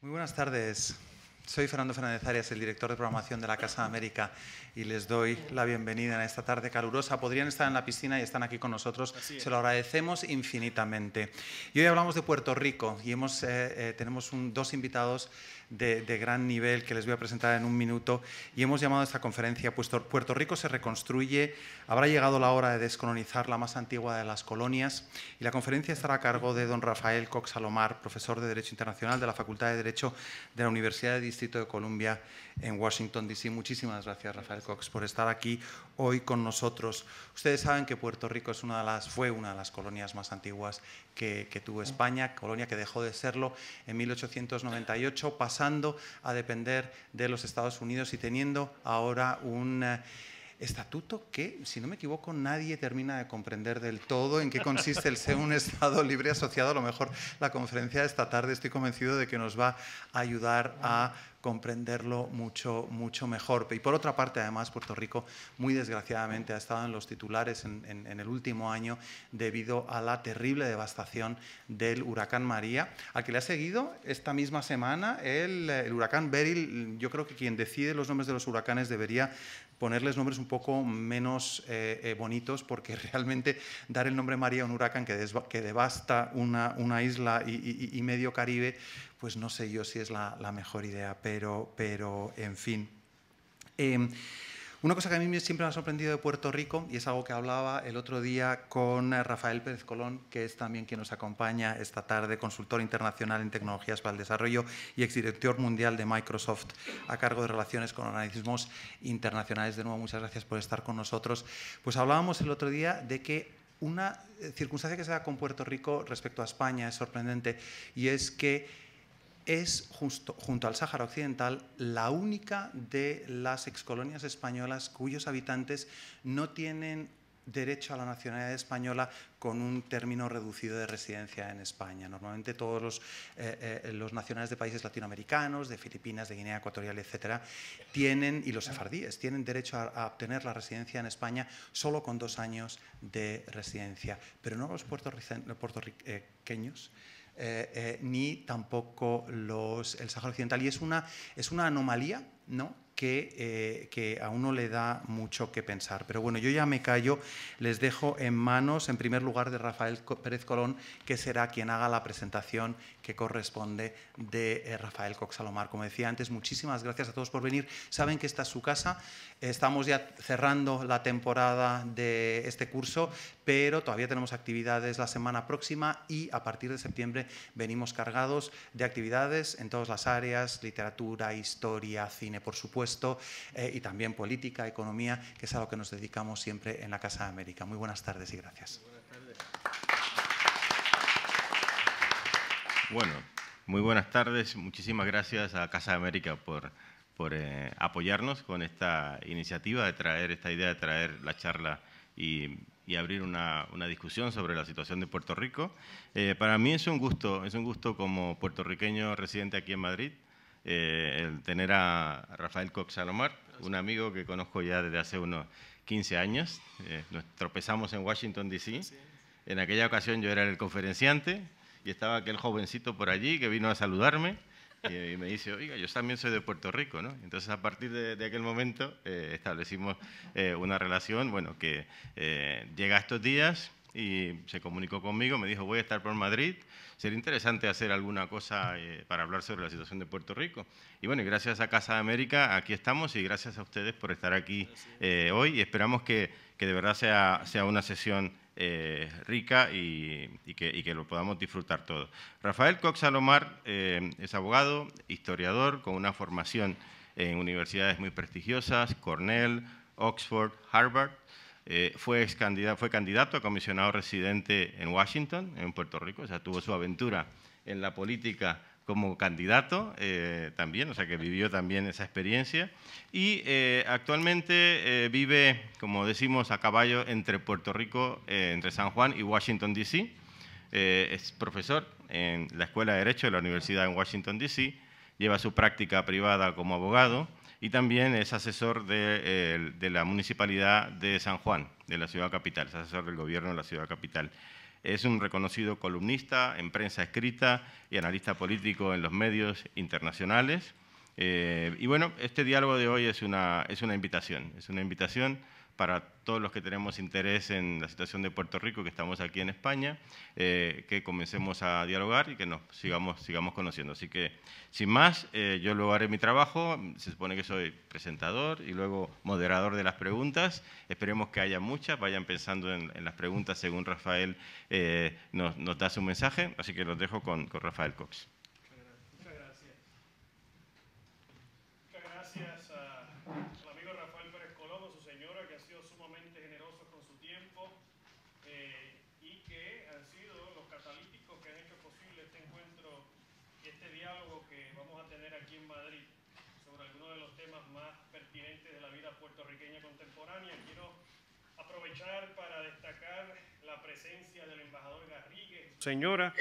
Muy buenas tardes. Soy Fernando Fernández Arias, el director de programación de la Casa de América y les doy la bienvenida en esta tarde calurosa. Podrían estar en la piscina y están aquí con nosotros, se lo agradecemos infinitamente. Y hoy hablamos de Puerto Rico y eh, eh, tenemos dos invitados de, gran nivel que les voy a presentar en un minuto. Y hemos llamado a esta conferencia pues, Puerto Rico se reconstruye, habrá llegado la hora de descolonizar la más antigua de las colonias. Y la conferencia estará a cargo de don Rafael Cox Salomar, profesor de Derecho Internacional de la Facultad de Derecho de la Universidad de Distrito de Columbia en Washington, D.C. Muchísimas gracias, Rafael Cox, por estar aquí hoy con nosotros. Ustedes saben que Puerto Rico es una de las, fue una de las colonias más antiguas que, tuvo España, colonia que dejó de serlo en 1898, pasando a depender de los Estados Unidos y teniendo ahora un... Eh, Estatuto que, si no me equivoco, nadie termina de comprender del todo en qué consiste el ser un Estado libre asociado. A lo mejor la conferencia de esta tarde estoy convencido de que nos va a ayudar a comprenderlo mucho, mucho mejor. Y por otra parte, además, Puerto Rico, muy desgraciadamente, ha estado en los titulares en, el último año debido a la terrible devastación del huracán María, al que le ha seguido esta misma semana el, huracán Beryl. Yo creo que quien decide los nombres de los huracanes debería ponerles nombres un poco menos eh, eh, bonitos, porque realmente dar el nombre María a un huracán que, que devasta una, una isla y medio Caribe pues no sé yo si es la, mejor idea, pero, pero en fin. Em, una cosa que a mí siempre me ha sorprendido de Puerto Rico, y es algo que hablaba el otro día con eh, Rafael Pérez Colón, que es también quien nos acompaña esta tarde, consultor internacional en tecnologías para el desarrollo y exdirector mundial de Microsoft a cargo de relaciones con organismos internacionales. De nuevo, muchas gracias por estar con nosotros. Pues hablábamos el otro día de que una eh, circunstancia que se da con Puerto Rico respecto a España es sorprendente, y es que es, junto al Sáhara Occidental, la única de las excolonias españolas cuyos habitantes no tienen derecho a la nacionalidad española con un término reducido de residencia en España. Normalmente todos eh, eh, los, nacionales de países latinoamericanos, de Filipinas, de Guinea Ecuatorial, etcétera, tienen, y los sefardíes, tienen derecho a, a, obtener la residencia en España solo con dos años de residencia, pero no los puertorriqueños eh, eh, ni tampoco los, el Sahara Occidental. Y es una, es una anomalía, ¿no? Eh, que, a uno le da mucho que pensar. Pero bueno, yo ya me callo, les dejo en manos, en primer lugar, de Rafael Pérez Colón, que será quien haga la presentación que corresponde de eh, Rafael Coxalomar. Como decía antes, muchísimas gracias a todos por venir. Saben que esta es su casa, estamos ya cerrando la temporada de este curso, pero todavía tenemos actividades la semana próxima y a partir de septiembre venimos cargados de actividades en todas las áreas, literatura, historia, cine, por supuesto eh, y también política, economía, que es a lo que nos dedicamos siempre en la Casa de América. Muy buenas tardes y gracias. Bueno, muy buenas tardes. Muchísimas gracias a Casa de América por, por eh, apoyarnos con esta iniciativa de traer, esta idea de traer la charla y, abrir una, una, discusión sobre la situación de Puerto Rico. Eh, para mí es un gusto, es un gusto como puertorriqueño residente aquí en Madrid, eh, el tener a Rafael Cox Salomar, un amigo que conozco ya desde hace unos 15 años. Eh, nos tropezamos en Washington, D.C. En aquella ocasión yo era el conferenciante y estaba aquel jovencito por allí que vino a saludarme y, me dice, oiga, yo también soy de Puerto Rico, Entonces, a partir de, aquel momento eh, establecimos una relación, bueno, que llega a estos días y se comunicó conmigo, me dijo, voy a estar por Madrid, Sería interesante hacer alguna cosa eh, para hablar sobre la situación de Puerto Rico. Y bueno, gracias a Casa de América, aquí estamos y gracias a ustedes por estar aquí eh, hoy. Y esperamos que, que, de verdad sea, sea una sesión eh, rica y, que, y, que, lo podamos disfrutar todos. Rafael Cox Salomar es abogado, historiador, con una formación en universidades muy prestigiosas, Cornell, Oxford, Harvard eh, fue, -candidato, a comisionado residente en Washington, en Puerto Rico, o sea, tuvo su aventura en la política como candidato eh, también, o sea que vivió también esa experiencia. Y eh, actualmente vive, como decimos, a caballo entre Puerto Rico, entre San Juan y Washington, D.C. es profesor en la Escuela de Derecho de la Universidad en Washington, D.C. Lleva su práctica privada como abogado y también es asesor eh, de, la Municipalidad de San Juan, de la ciudad capital, es asesor del gobierno de la ciudad capital. Es un reconocido columnista en prensa escrita y analista político en los medios internacionales. Eh, y bueno, este diálogo de hoy es una, es una invitación, es una invitación para todos los que tenemos interés en la situación de Puerto Rico, que estamos aquí en España, eh, que comencemos a dialogar y que nos sigamos, sigamos conociendo. Así que, sin más, eh, yo luego haré mi trabajo, se supone que soy presentador y luego moderador de las preguntas, esperemos que haya muchas, vayan pensando en, las preguntas según Rafael eh, nos, nos, da su mensaje, así que los dejo con Rafael Cox. contemporánea. Quiero aprovechar para destacar la presencia del embajador Garrigues, señora,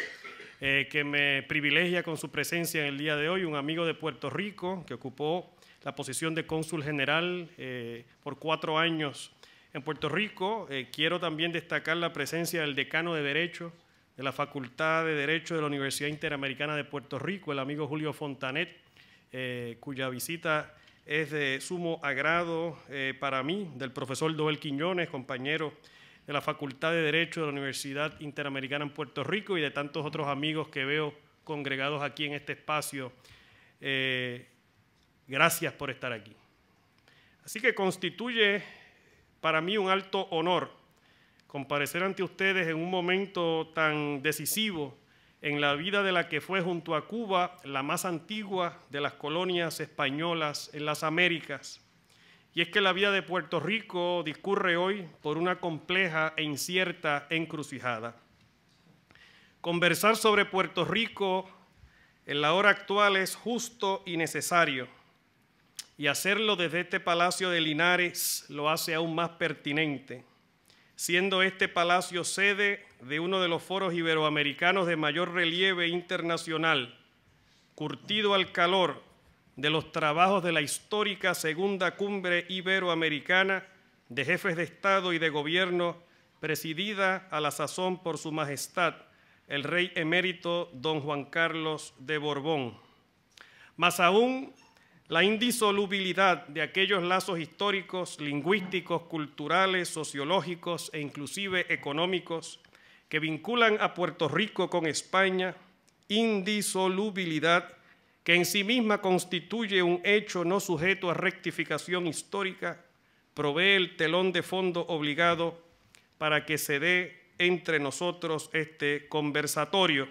eh, que me privilegia con su presencia en el día de hoy, un amigo de Puerto Rico que ocupó la posición de cónsul general eh, por cuatro años en Puerto Rico. Eh, quiero también destacar la presencia del decano de Derecho de la Facultad de Derecho de la Universidad Interamericana de Puerto Rico, el amigo Julio Fontanet, cuya visita es de sumo agrado eh, para mí, del profesor Doel Quiñones, compañero de la Facultad de Derecho de la Universidad Interamericana en Puerto Rico y de tantos otros amigos que veo congregados aquí en este espacio. Eh, gracias por estar aquí. Así que constituye para mí un alto honor comparecer ante ustedes en un momento tan decisivo en la vida de la que fue junto a Cuba la más antigua de las colonias españolas en las Américas. Y es que la vida de Puerto Rico discurre hoy por una compleja e incierta encrucijada. Conversar sobre Puerto Rico en la hora actual es justo y necesario, y hacerlo desde este Palacio de Linares lo hace aún más pertinente, siendo este palacio sede de uno de los foros iberoamericanos de mayor relieve internacional, curtido al calor de los trabajos de la histórica Segunda Cumbre Iberoamericana de Jefes de Estado y de Gobierno, presidida a la sazón por Su Majestad, el Rey Emérito Don Juan Carlos de Borbón. Más aún, la indisolubilidad de aquellos lazos históricos, lingüísticos, culturales, sociológicos e inclusive económicos que vinculan a Puerto Rico con España, indisolubilidad que en sí misma constituye un hecho no sujeto a rectificación histórica, provee el telón de fondo obligado para que se dé entre nosotros este conversatorio.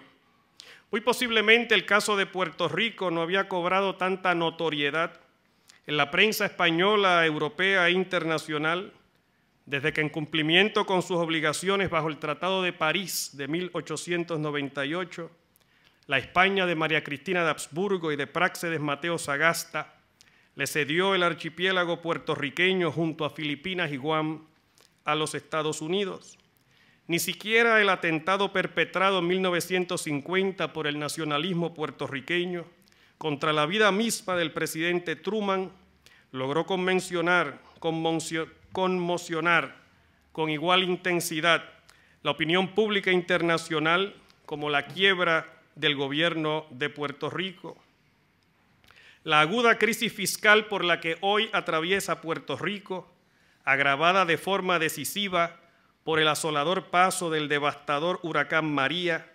Muy posiblemente el caso de Puerto Rico no había cobrado tanta notoriedad en la prensa española, europea e internacional desde que en cumplimiento con sus obligaciones bajo el Tratado de París de 1898, la España de María Cristina de Habsburgo y de Práxedes Mateo Sagasta le cedió el archipiélago puertorriqueño junto a Filipinas y Guam a los Estados Unidos. Ni siquiera el atentado perpetrado en 1950 por el nacionalismo puertorriqueño contra la vida misma del presidente Truman logró convencionar, con conmocionar, conmocionar con igual intensidad la opinión pública internacional como la quiebra del gobierno de Puerto Rico. La aguda crisis fiscal por la que hoy atraviesa Puerto Rico, agravada de forma decisiva por el asolador paso del devastador huracán María,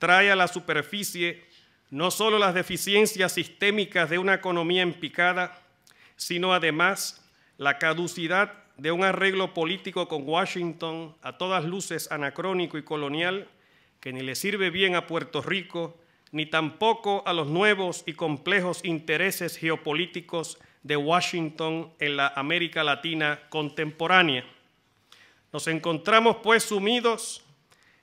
trae a la superficie no solo las deficiencias sistémicas de una economía empicada, sino además la caducidad de un arreglo político con Washington, a todas luces anacrónico y colonial, que ni le sirve bien a Puerto Rico, ni tampoco a los nuevos y complejos intereses geopolíticos de Washington en la América Latina contemporánea. Nos encontramos pues sumidos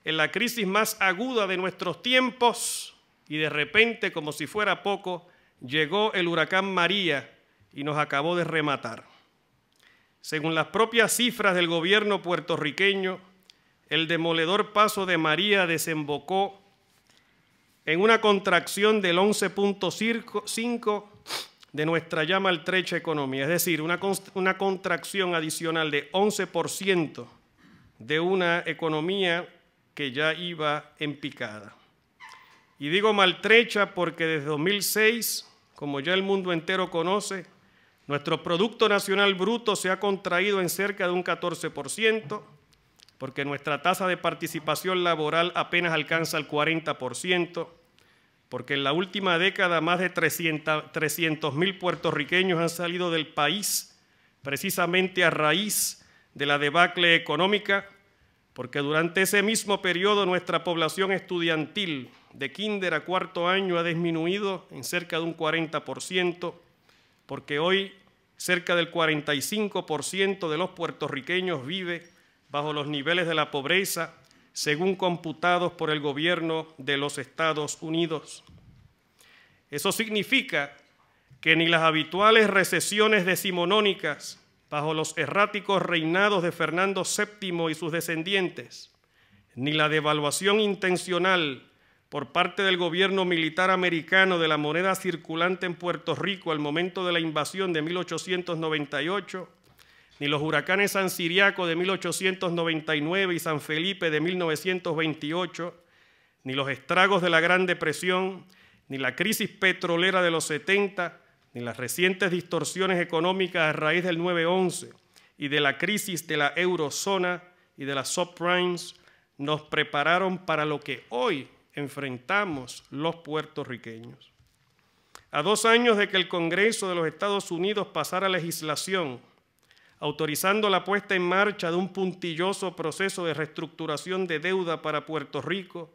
en la crisis más aguda de nuestros tiempos y de repente, como si fuera poco, llegó el huracán María y nos acabó de rematar. Según las propias cifras del gobierno puertorriqueño, el demoledor paso de María desembocó en una contracción del 11.5 de nuestra ya maltrecha economía, es decir, una, contracción adicional de 11% de una economía que ya iba en picada. Y digo maltrecha porque desde 2006, como ya el mundo entero conoce, nuestro Producto Nacional Bruto se ha contraído en cerca de un 14%, porque nuestra tasa de participación laboral apenas alcanza el 40%, porque en la última década más de 300 mil puertorriqueños han salido del país precisamente a raíz de la debacle económica, porque durante ese mismo periodo nuestra población estudiantil de kinder a cuarto año ha disminuido en cerca de un 40%, porque hoy cerca del 45% de los puertorriqueños vive bajo los niveles de la pobreza, según computados por el gobierno de los Estados Unidos. Eso significa que ni las habituales recesiones decimonónicas bajo los erráticos reinados de Fernando VII y sus descendientes, ni la devaluación intencional por parte del gobierno militar americano de la moneda circulante en Puerto Rico al momento de la invasión de 1898, ni los huracanes San Siriaco de 1899 y San Felipe de 1928, ni los estragos de la Gran Depresión, ni la crisis petrolera de los 70, ni las recientes distorsiones económicas a raíz del 9-11 y de la crisis de la eurozona y de las subprimes nos prepararon para lo que hoy enfrentamos los puertorriqueños. A dos años de que el Congreso de los Estados Unidos pasara legislación autorizando la puesta en marcha de un puntilloso proceso de reestructuración de deuda para Puerto Rico,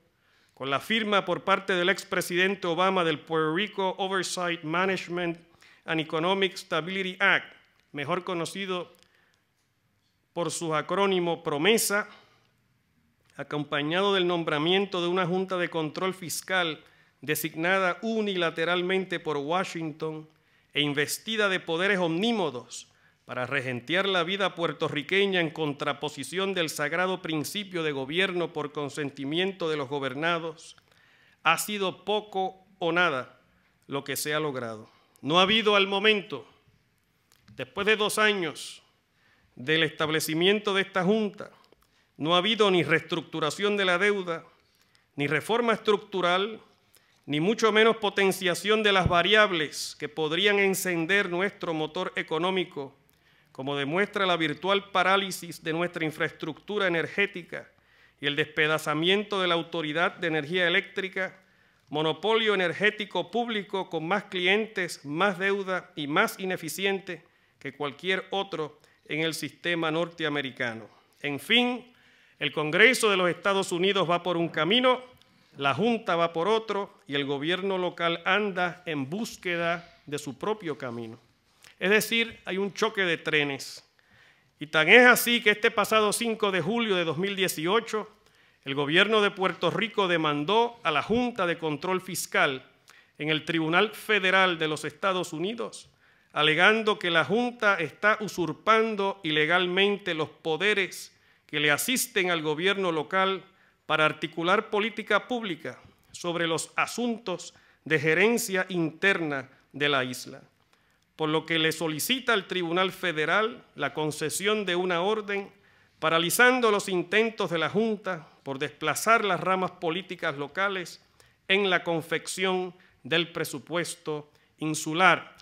con la firma por parte del expresidente Obama del Puerto Rico Oversight Management and Economic Stability Act, mejor conocido por su acrónimo PROMESA, acompañado del nombramiento de una Junta de Control Fiscal designada unilateralmente por Washington e investida de poderes omnímodos para regentear la vida puertorriqueña en contraposición del sagrado principio de gobierno por consentimiento de los gobernados, ha sido poco o nada lo que se ha logrado. No ha habido al momento, después de dos años del establecimiento de esta Junta, no ha habido ni reestructuración de la deuda, ni reforma estructural, ni mucho menos potenciación de las variables que podrían encender nuestro motor económico, como demuestra la virtual parálisis de nuestra infraestructura energética y el despedazamiento de la Autoridad de Energía Eléctrica, monopolio energético público con más clientes, más deuda y más ineficiente que cualquier otro en el sistema norteamericano. En fin, el Congreso de los Estados Unidos va por un camino, la Junta va por otro y el gobierno local anda en búsqueda de su propio camino. Es decir, hay un choque de trenes. Y tan es así que este pasado 5 de julio de 2018, el gobierno de Puerto Rico demandó a la Junta de Control Fiscal en el Tribunal Federal de los Estados Unidos, alegando que la Junta está usurpando ilegalmente los poderes que le asisten al gobierno local para articular política pública sobre los asuntos de gerencia interna de la isla, por lo que le solicita al Tribunal Federal la concesión de una orden paralizando los intentos de la Junta por desplazar las ramas políticas locales en la confección del presupuesto insular.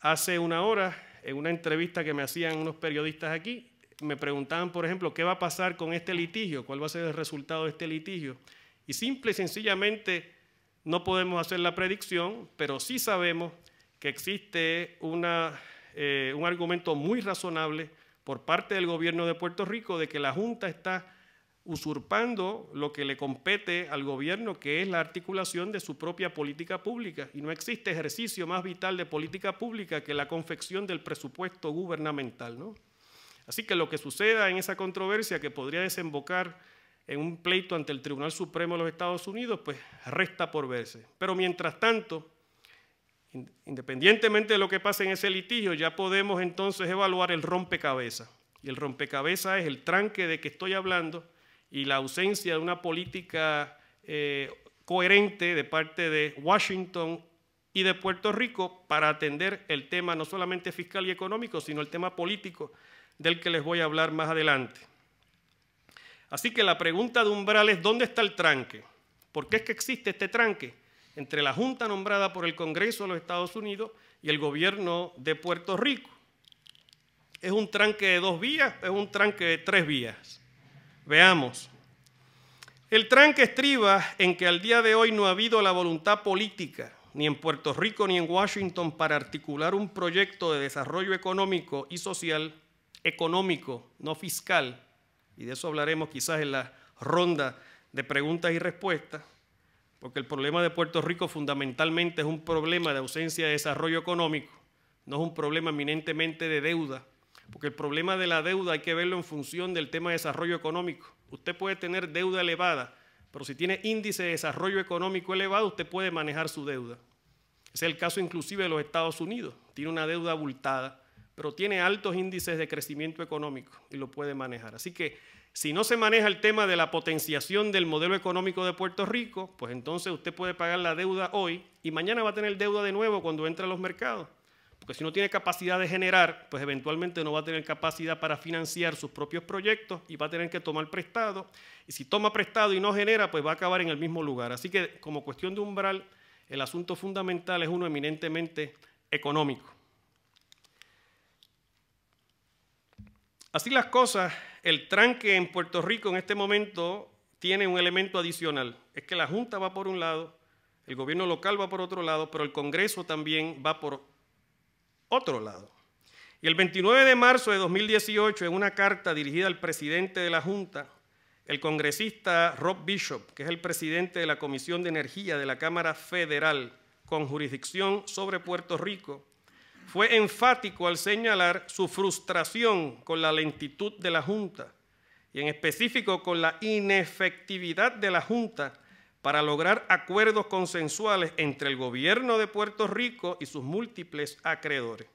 Hace una hora, en una entrevista que me hacían unos periodistas aquí, me preguntaban, por ejemplo, qué va a pasar con este litigio, cuál va a ser el resultado de este litigio. Y simple y sencillamente no podemos hacer la predicción, pero sí sabemos que existe eh, un argumento muy razonable por parte del gobierno de Puerto Rico de que la Junta está usurpando lo que le compete al gobierno, que es la articulación de su propia política pública. Y no existe ejercicio más vital de política pública que la confección del presupuesto gubernamental. ¿no? Así que lo que suceda en esa controversia que podría desembocar en un pleito ante el Tribunal Supremo de los Estados Unidos, pues resta por verse. Pero mientras tanto, independientemente de lo que pase en ese litigio, ya podemos entonces evaluar el rompecabezas. Y el rompecabezas es el tranque de que estoy hablando y la ausencia de una política eh, coherente de parte de Washington y de Puerto Rico para atender el tema no solamente fiscal y económico, sino el tema político del que les voy a hablar más adelante. Así que la pregunta de umbral es, ¿dónde está el tranque? ¿Por qué es que existe este tranque entre la Junta nombrada por el Congreso de los Estados Unidos y el gobierno de Puerto Rico? ¿Es un tranque de dos vías? ¿Es un tranque de tres vías? Veamos. El tranque estriba en que al día de hoy no ha habido la voluntad política, ni en Puerto Rico ni en Washington, para articular un proyecto de desarrollo económico y social económico, no fiscal, y de eso hablaremos quizás en la ronda de preguntas y respuestas, porque el problema de Puerto Rico fundamentalmente es un problema de ausencia de desarrollo económico, no es un problema eminentemente de deuda, porque el problema de la deuda hay que verlo en función del tema de desarrollo económico. Usted puede tener deuda elevada, pero si tiene índice de desarrollo económico elevado, usted puede manejar su deuda. es el caso inclusive de los Estados Unidos, tiene una deuda abultada pero tiene altos índices de crecimiento económico y lo puede manejar. Así que si no se maneja el tema de la potenciación del modelo económico de Puerto Rico, pues entonces usted puede pagar la deuda hoy y mañana va a tener deuda de nuevo cuando entre a los mercados. Porque si no tiene capacidad de generar, pues eventualmente no va a tener capacidad para financiar sus propios proyectos y va a tener que tomar prestado. Y si toma prestado y no genera, pues va a acabar en el mismo lugar. Así que como cuestión de umbral, el asunto fundamental es uno eminentemente económico. Así las cosas, el tranque en Puerto Rico en este momento tiene un elemento adicional. Es que la Junta va por un lado, el gobierno local va por otro lado, pero el Congreso también va por otro lado. Y el 29 de marzo de 2018, en una carta dirigida al presidente de la Junta, el congresista Rob Bishop, que es el presidente de la Comisión de Energía de la Cámara Federal con jurisdicción sobre Puerto Rico, fue enfático al señalar su frustración con la lentitud de la Junta y en específico con la inefectividad de la Junta para lograr acuerdos consensuales entre el gobierno de Puerto Rico y sus múltiples acreedores.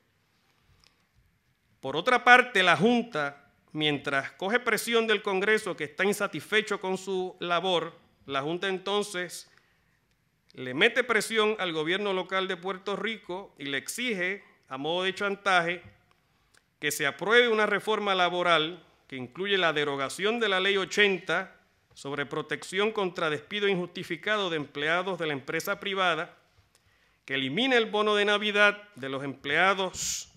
Por otra parte, la Junta, mientras coge presión del Congreso que está insatisfecho con su labor, la Junta entonces le mete presión al gobierno local de Puerto Rico y le exige a modo de chantaje, que se apruebe una reforma laboral que incluye la derogación de la Ley 80 sobre protección contra despido injustificado de empleados de la empresa privada, que elimine el bono de Navidad de los empleados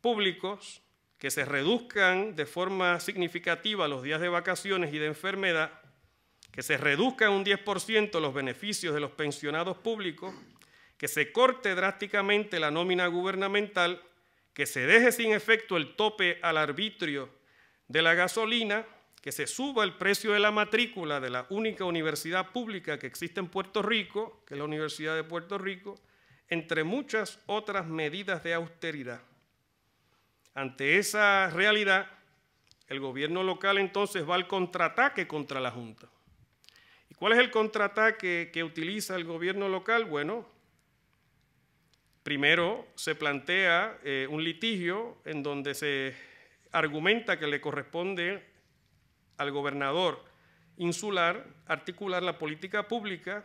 públicos, que se reduzcan de forma significativa los días de vacaciones y de enfermedad, que se reduzcan un 10% los beneficios de los pensionados públicos que se corte drásticamente la nómina gubernamental, que se deje sin efecto el tope al arbitrio de la gasolina, que se suba el precio de la matrícula de la única universidad pública que existe en Puerto Rico, que es la Universidad de Puerto Rico, entre muchas otras medidas de austeridad. Ante esa realidad, el gobierno local entonces va al contraataque contra la Junta. ¿Y cuál es el contraataque que utiliza el gobierno local? Bueno, Primero se plantea eh, un litigio en donde se argumenta que le corresponde al gobernador insular articular la política pública,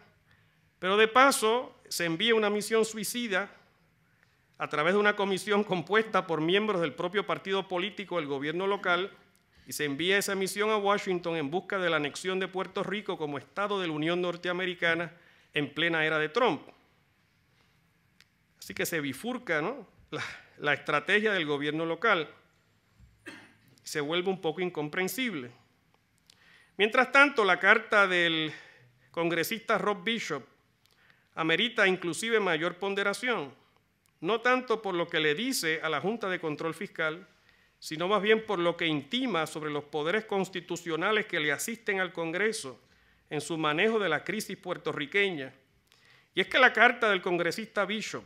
pero de paso se envía una misión suicida a través de una comisión compuesta por miembros del propio partido político del gobierno local y se envía esa misión a Washington en busca de la anexión de Puerto Rico como Estado de la Unión Norteamericana en plena era de Trump. Así que se bifurca la, la estrategia del gobierno local. Se vuelve un poco incomprensible. Mientras tanto, la carta del congresista Rob Bishop amerita inclusive mayor ponderación, no tanto por lo que le dice a la Junta de Control Fiscal, sino más bien por lo que intima sobre los poderes constitucionales que le asisten al Congreso en su manejo de la crisis puertorriqueña. Y es que la carta del congresista Bishop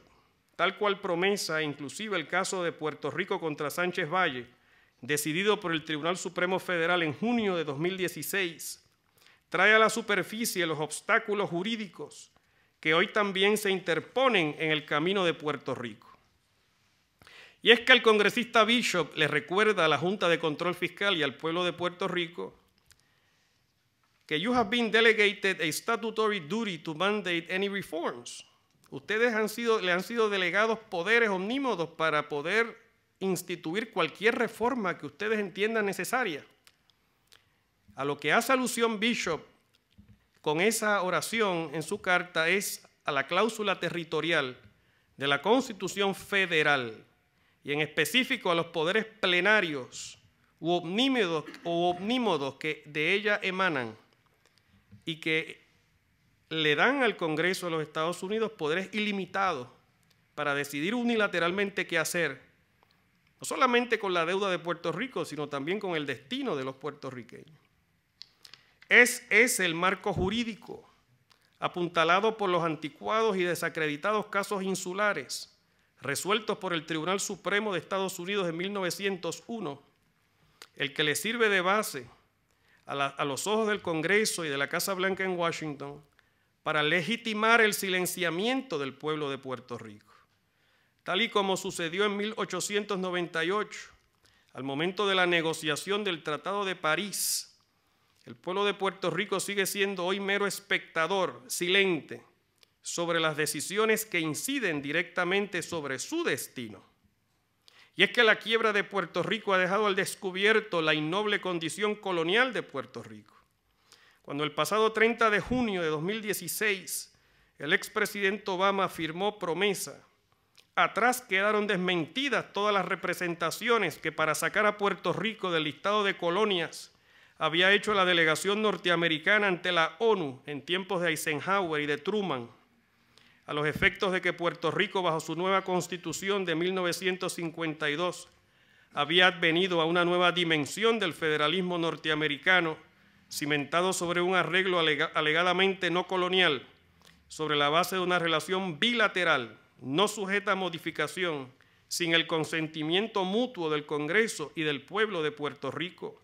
tal cual promesa, inclusive el caso de Puerto Rico contra Sánchez Valle, decidido por el Tribunal Supremo Federal en junio de 2016, trae a la superficie los obstáculos jurídicos que hoy también se interponen en el camino de Puerto Rico. Y es que el congresista Bishop le recuerda a la Junta de Control Fiscal y al pueblo de Puerto Rico que you have been delegated a statutory duty to mandate any reforms. Ustedes han le han sido delegados poderes omnímodos para poder instituir cualquier reforma que ustedes entiendan necesaria. A lo que hace alusión Bishop con esa oración en su carta es a la cláusula territorial de la Constitución Federal y en específico a los poderes plenarios u omnímodos que de ella emanan y que le dan al Congreso de los Estados Unidos poderes ilimitados para decidir unilateralmente qué hacer, no solamente con la deuda de Puerto Rico, sino también con el destino de los puertorriqueños. Es ese el marco jurídico apuntalado por los anticuados y desacreditados casos insulares resueltos por el Tribunal Supremo de Estados Unidos en 1901, el que le sirve de base a, a los ojos del Congreso y de la Casa Blanca en Washington para legitimar el silenciamiento del pueblo de Puerto Rico, tal y como sucedió en 1898, al momento de la negociación del Tratado de París. El pueblo de Puerto Rico sigue siendo hoy mero espectador, silente, sobre las decisiones que inciden directamente sobre su destino. Y es que la quiebra de Puerto Rico ha dejado al descubierto la innoble condición colonial de Puerto Rico cuando el pasado 30 de junio de 2016 el expresidente Obama firmó promesa, atrás quedaron desmentidas todas las representaciones que para sacar a Puerto Rico del listado de colonias había hecho la delegación norteamericana ante la ONU en tiempos de Eisenhower y de Truman, a los efectos de que Puerto Rico, bajo su nueva constitución de 1952, había advenido a una nueva dimensión del federalismo norteamericano cimentado sobre un arreglo alegadamente no colonial, sobre la base de una relación bilateral, no sujeta a modificación, sin el consentimiento mutuo del Congreso y del pueblo de Puerto Rico.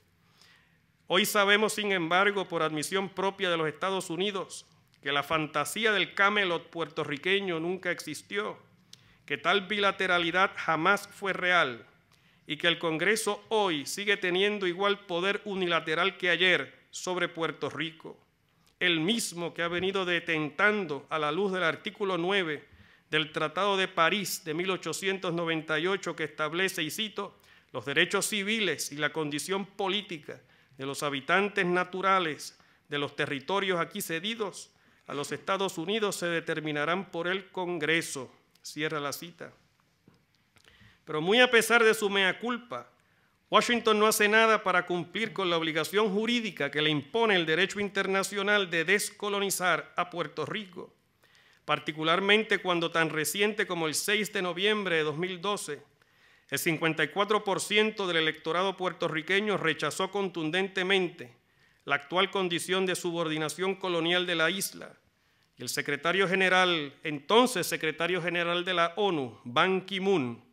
Hoy sabemos, sin embargo, por admisión propia de los Estados Unidos, que la fantasía del Camelot puertorriqueño nunca existió, que tal bilateralidad jamás fue real y que el Congreso hoy sigue teniendo igual poder unilateral que ayer sobre Puerto Rico, el mismo que ha venido detentando a la luz del artículo 9 del Tratado de París de 1898 que establece, y cito, los derechos civiles y la condición política de los habitantes naturales de los territorios aquí cedidos a los Estados Unidos se determinarán por el Congreso. Cierra la cita. Pero muy a pesar de su mea culpa, Washington no hace nada para cumplir con la obligación jurídica que le impone el derecho internacional de descolonizar a Puerto Rico, particularmente cuando tan reciente como el 6 de noviembre de 2012, el 54% del electorado puertorriqueño rechazó contundentemente la actual condición de subordinación colonial de la isla. el secretario general, entonces secretario general de la ONU, Ban Ki-moon,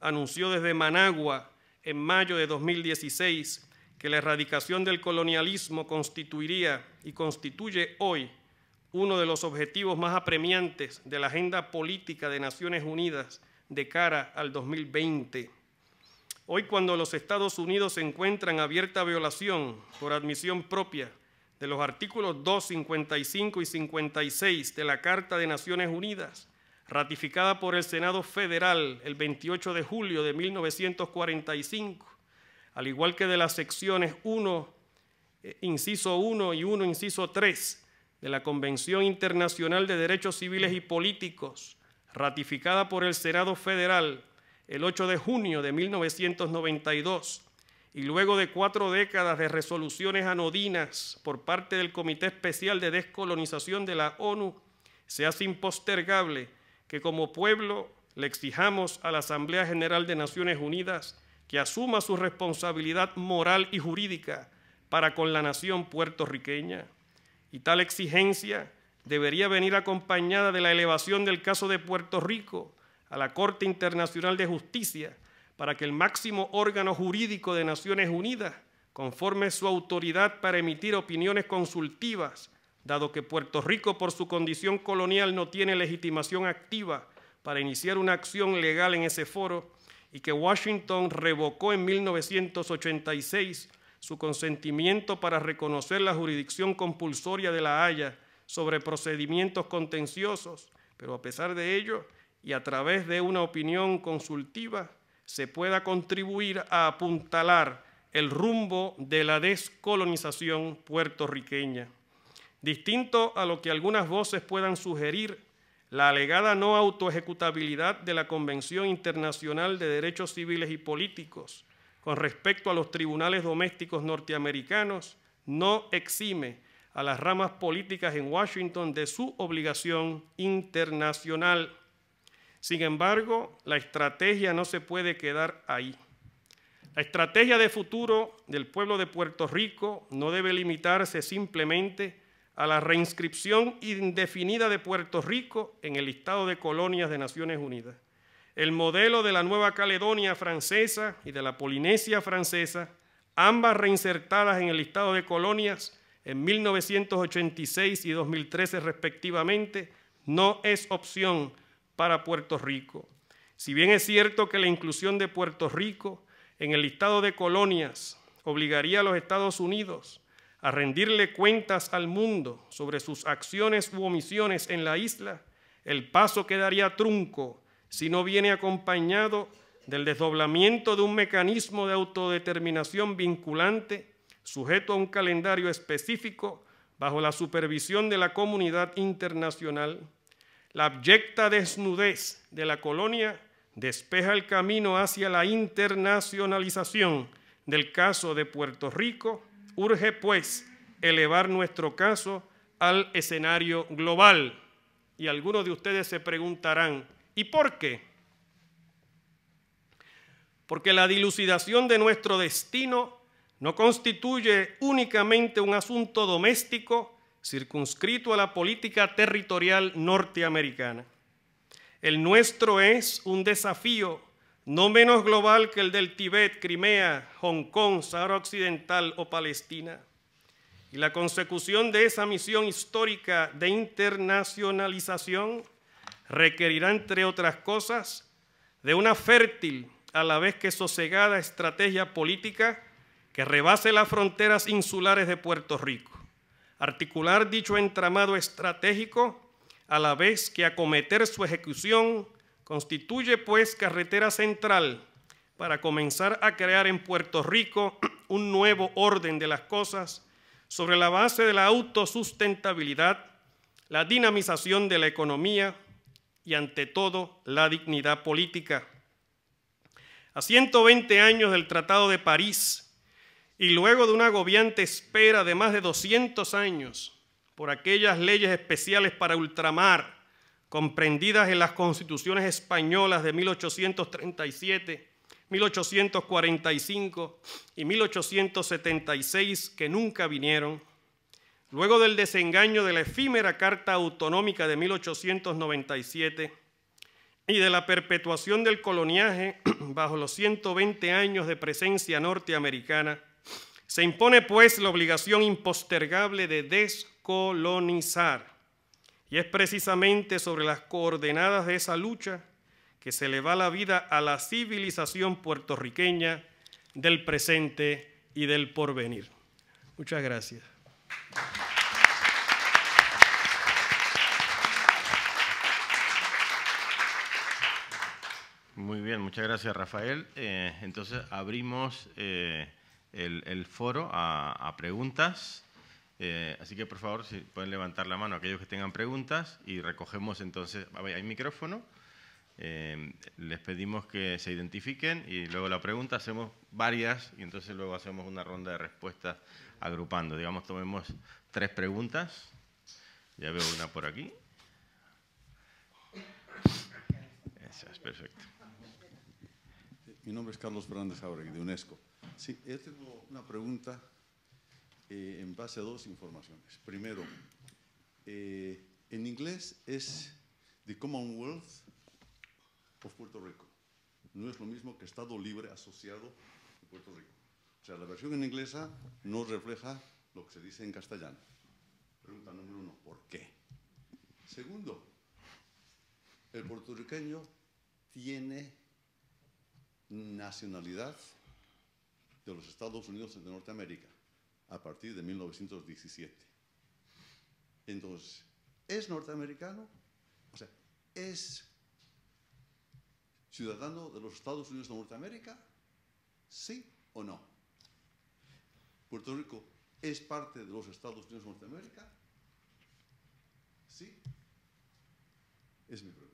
anunció desde Managua en mayo de 2016 que la erradicación del colonialismo constituiría y constituye hoy uno de los objetivos más apremiantes de la agenda política de Naciones Unidas de cara al 2020. Hoy cuando los Estados Unidos se encuentran abierta violación por admisión propia de los artículos 2, 55 y 56 de la Carta de Naciones Unidas, ratificada por el Senado Federal el 28 de julio de 1945, al igual que de las secciones 1, eh, inciso 1 y 1, inciso 3 de la Convención Internacional de Derechos Civiles y Políticos, ratificada por el Senado Federal el 8 de junio de 1992, y luego de cuatro décadas de resoluciones anodinas por parte del Comité Especial de Descolonización de la ONU, se hace impostergable que como pueblo le exijamos a la Asamblea General de Naciones Unidas que asuma su responsabilidad moral y jurídica para con la nación puertorriqueña. Y tal exigencia debería venir acompañada de la elevación del caso de Puerto Rico a la Corte Internacional de Justicia para que el máximo órgano jurídico de Naciones Unidas, conforme su autoridad para emitir opiniones consultivas dado que Puerto Rico por su condición colonial no tiene legitimación activa para iniciar una acción legal en ese foro y que Washington revocó en 1986 su consentimiento para reconocer la jurisdicción compulsoria de La Haya sobre procedimientos contenciosos, pero a pesar de ello, y a través de una opinión consultiva, se pueda contribuir a apuntalar el rumbo de la descolonización puertorriqueña. Distinto a lo que algunas voces puedan sugerir, la alegada no autoejecutabilidad de la Convención Internacional de Derechos Civiles y Políticos con respecto a los tribunales domésticos norteamericanos no exime a las ramas políticas en Washington de su obligación internacional. Sin embargo, la estrategia no se puede quedar ahí. La estrategia de futuro del pueblo de Puerto Rico no debe limitarse simplemente a la reinscripción indefinida de Puerto Rico en el listado de colonias de Naciones Unidas. El modelo de la Nueva Caledonia francesa y de la Polinesia francesa, ambas reinsertadas en el listado de colonias en 1986 y 2013 respectivamente, no es opción para Puerto Rico. Si bien es cierto que la inclusión de Puerto Rico en el listado de colonias obligaría a los Estados Unidos a rendirle cuentas al mundo sobre sus acciones u omisiones en la isla, el paso quedaría trunco si no viene acompañado del desdoblamiento de un mecanismo de autodeterminación vinculante sujeto a un calendario específico bajo la supervisión de la comunidad internacional. La abyecta desnudez de la colonia despeja el camino hacia la internacionalización del caso de Puerto Rico Urge, pues, elevar nuestro caso al escenario global. Y algunos de ustedes se preguntarán, ¿y por qué? Porque la dilucidación de nuestro destino no constituye únicamente un asunto doméstico circunscrito a la política territorial norteamericana. El nuestro es un desafío no menos global que el del Tíbet, Crimea, Hong Kong, Sahara Occidental o Palestina. Y la consecución de esa misión histórica de internacionalización requerirá, entre otras cosas, de una fértil, a la vez que sosegada estrategia política que rebase las fronteras insulares de Puerto Rico, articular dicho entramado estratégico a la vez que acometer su ejecución Constituye pues carretera central para comenzar a crear en Puerto Rico un nuevo orden de las cosas sobre la base de la autosustentabilidad, la dinamización de la economía y ante todo la dignidad política. A 120 años del Tratado de París y luego de una agobiante espera de más de 200 años por aquellas leyes especiales para ultramar, comprendidas en las constituciones españolas de 1837, 1845 y 1876 que nunca vinieron, luego del desengaño de la efímera Carta Autonómica de 1897 y de la perpetuación del coloniaje bajo los 120 años de presencia norteamericana, se impone pues la obligación impostergable de descolonizar y es precisamente sobre las coordenadas de esa lucha que se le va la vida a la civilización puertorriqueña del presente y del porvenir. Muchas gracias. Muy bien, muchas gracias Rafael. Eh, entonces abrimos eh, el, foro a preguntas. Eh, así que, por favor, si pueden levantar la mano aquellos que tengan preguntas y recogemos entonces, hay micrófono, eh, les pedimos que se identifiquen y luego la pregunta hacemos varias y entonces luego hacemos una ronda de respuestas agrupando. Digamos, tomemos tres preguntas. Ya veo una por aquí. Esa es perfecta. Mi nombre es Carlos Brandes Aureg, de UNESCO. Sí, yo tengo una pregunta eh, en base a dos informaciones. Primero, eh, en inglés es The Commonwealth of Puerto Rico. No es lo mismo que Estado Libre Asociado de Puerto Rico. O sea, la versión en inglesa no refleja lo que se dice en castellano. Pregunta número uno, ¿por qué? Segundo, el puertorriqueño tiene nacionalidad de los Estados Unidos de Norteamérica a partir de 1917. Entonces, ¿es norteamericano? O sea, ¿es ciudadano de los Estados Unidos de Norteamérica? ¿Sí o no? ¿Puerto Rico es parte de los Estados Unidos de Norteamérica? ¿Sí? Es mi pregunta.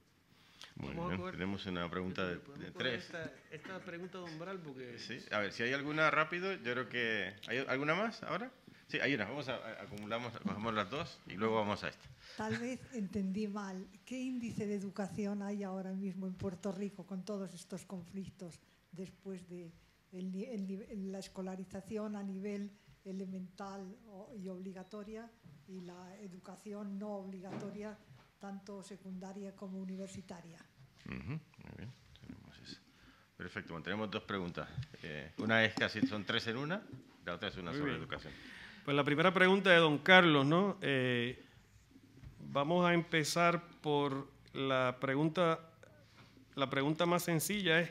Tenemos una pregunta de, tres. Esta, esta, pregunta de umbral porque... a ver, si hay alguna rápido, yo creo que... ¿Hay alguna más ahora? Sí, hay una. Vamos a, acumular acumulamos, cogemos las dos y luego vamos a esta. Tal vez entendí mal. ¿Qué índice de educación hay ahora mismo en Puerto Rico con todos estos conflictos después de la escolarización a nivel elemental y obligatoria y la educación no obligatoria, tanto secundaria como universitaria? Muy bien. Perfecto, tenemos dos preguntas. Eh, una es casi, son tres en una, la otra es una sobre educación. Pues la primera pregunta de don Carlos, ¿no? Eh, vamos a empezar por la pregunta, la pregunta más sencilla es,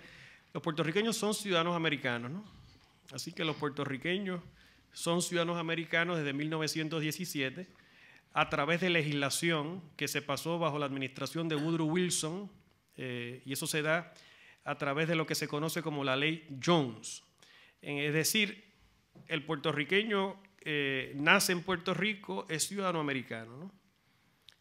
los puertorriqueños son ciudadanos americanos, ¿no? Así que los puertorriqueños son ciudadanos americanos desde 1917 a través de legislación que se pasó bajo la administración de Woodrow Wilson eh, y eso se da a través de lo que se conoce como la ley Jones. Es decir, el puertorriqueño eh, nace en Puerto Rico, es ciudadano americano.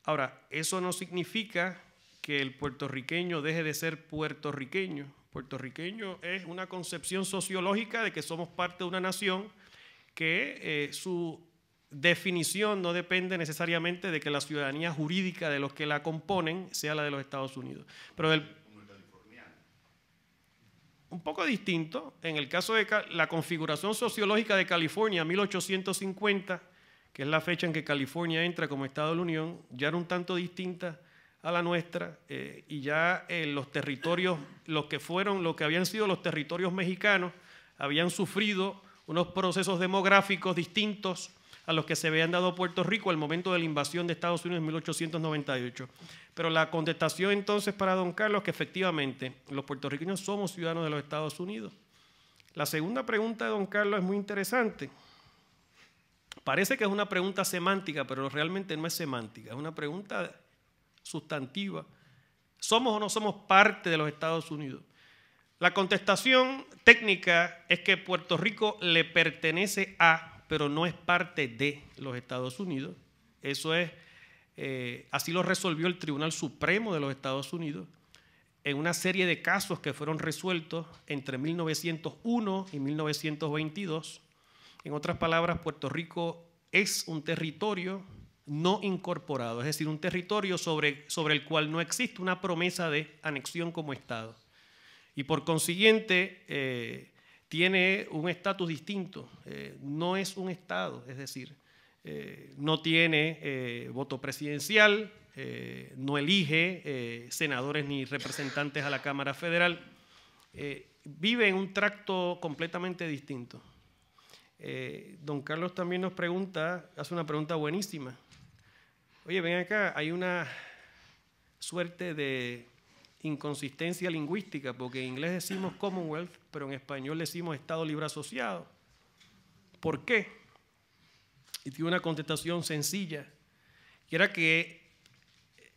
Ahora, eso no significa que el puertorriqueño deje de ser puertorriqueño. Puertorriqueño es una concepción sociológica de que somos parte de una nación que eh, su definición no depende necesariamente de que la ciudadanía jurídica de los que la componen sea la de los Estados Unidos. Pero el, un poco distinto, en el caso de la configuración sociológica de California, 1850, que es la fecha en que California entra como Estado de la Unión, ya era un tanto distinta a la nuestra eh, y ya eh, los territorios, los que fueron, lo que habían sido los territorios mexicanos, habían sufrido unos procesos demográficos distintos a los que se habían dado Puerto Rico al momento de la invasión de Estados Unidos en 1898. Pero la contestación entonces para don Carlos es que efectivamente los puertorriqueños somos ciudadanos de los Estados Unidos. La segunda pregunta de don Carlos es muy interesante. Parece que es una pregunta semántica, pero realmente no es semántica, es una pregunta sustantiva. ¿Somos o no somos parte de los Estados Unidos? La contestación técnica es que Puerto Rico le pertenece a pero no es parte de los Estados Unidos. Eso es, eh, así lo resolvió el Tribunal Supremo de los Estados Unidos en una serie de casos que fueron resueltos entre 1901 y 1922. En otras palabras, Puerto Rico es un territorio no incorporado, es decir, un territorio sobre, el cual no existe una promesa de anexión como Estado. Y por consiguiente, eh, tiene un estatus distinto, eh, no es un Estado, es decir, eh, no tiene eh, voto presidencial, no elige senadores ni representantes a la Cámara Federal, vive en un tracto completamente distinto. don Carlos también nos pregunta, hace una pregunta buenísima. Oye, ven acá, hay una suerte de inconsistencia lingüística, porque en inglés decimos Commonwealth, pero en español decimos Estado Libre Asociado. ¿Por qué? Y tiene una contestación sencilla, que era que eh,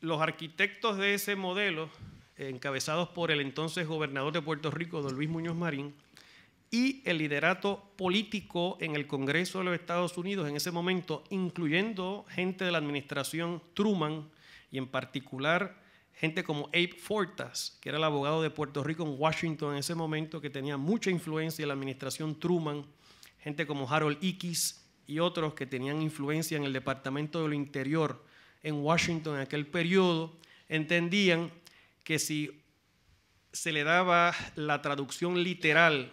los arquitectos de ese modelo, encabezados por el entonces gobernador de Puerto Rico, don Luis Muñoz Marín, y el liderato político en el Congreso de los Estados Unidos en ese momento, incluyendo gente de la administración Truman, y en particular gente como Abe Fortas, que era el abogado de Puerto Rico en Washington en ese momento, que tenía mucha influencia en la administración Truman, gente como Harold Ickes y otros que tenían influencia en el Departamento de lo Interior en Washington en aquel periodo, entendían que si se le daba la traducción literal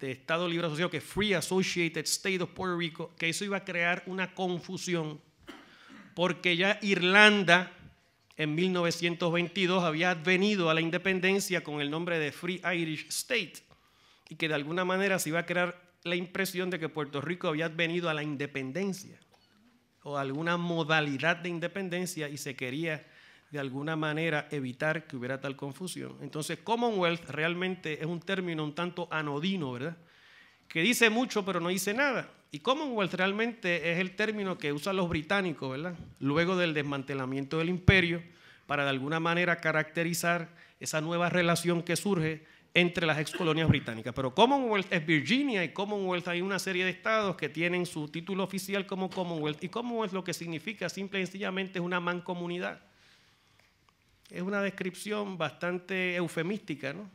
de Estado Libre Asociado, que Free Associated State of Puerto Rico, que eso iba a crear una confusión porque ya Irlanda en 1922 había advenido a la independencia con el nombre de Free Irish State y que de alguna manera se iba a crear la impresión de que Puerto Rico había advenido a la independencia o alguna modalidad de independencia y se quería de alguna manera evitar que hubiera tal confusión. Entonces, Commonwealth realmente es un término un tanto anodino, ¿verdad? que dice mucho pero no dice nada. Y Commonwealth realmente es el término que usan los británicos, ¿verdad? Luego del desmantelamiento del imperio, para de alguna manera caracterizar esa nueva relación que surge entre las excolonias británicas. Pero Commonwealth es Virginia y Commonwealth hay una serie de estados que tienen su título oficial como Commonwealth. Y Commonwealth lo que significa simple y sencillamente es una mancomunidad. Es una descripción bastante eufemística, ¿no?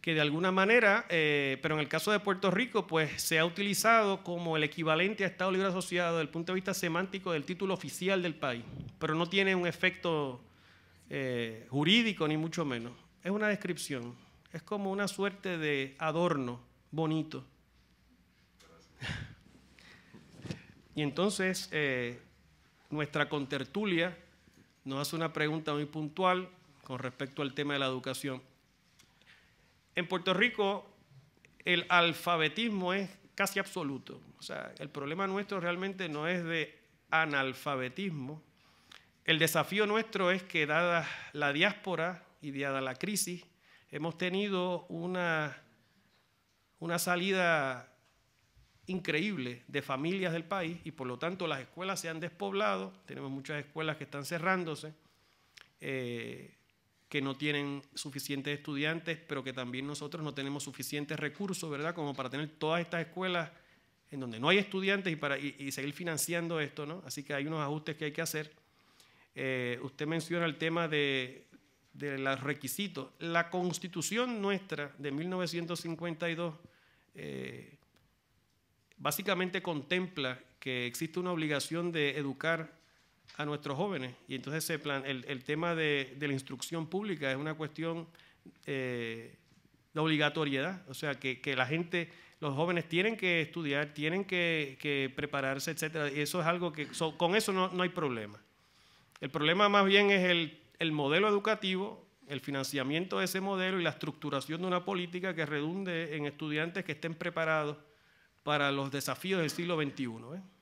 que de alguna manera, eh, pero en el caso de Puerto Rico, pues se ha utilizado como el equivalente a Estado Libre Asociado desde el punto de vista semántico del título oficial del país, pero no tiene un efecto eh, jurídico ni mucho menos. Es una descripción, es como una suerte de adorno bonito. y entonces, eh, nuestra contertulia nos hace una pregunta muy puntual con respecto al tema de la educación. En Puerto Rico el alfabetismo es casi absoluto. O sea, el problema nuestro realmente no es de analfabetismo. El desafío nuestro es que dada la diáspora y dada la crisis, hemos tenido una, una salida increíble de familias del país y por lo tanto las escuelas se han despoblado, tenemos muchas escuelas que están cerrándose, eh, que no tienen suficientes estudiantes, pero que también nosotros no tenemos suficientes recursos, ¿verdad? Como para tener todas estas escuelas en donde no hay estudiantes y, para, y, seguir financiando esto, ¿no? Así que hay unos ajustes que hay que hacer. Eh, usted menciona el tema de, los requisitos. La constitución nuestra de 1952 eh, básicamente contempla que existe una obligación de educar a nuestros jóvenes. Y entonces se plan, el, tema de, la instrucción pública es una cuestión eh, de obligatoriedad, o sea, que, la gente, los jóvenes tienen que estudiar, tienen que, prepararse, etcétera. Y eso es algo que, con eso no, hay problema. El problema más bien es el, modelo educativo, el financiamiento de ese modelo y la estructuración de una política que redunde en estudiantes que estén preparados para los desafíos del siglo XXI. ¿eh?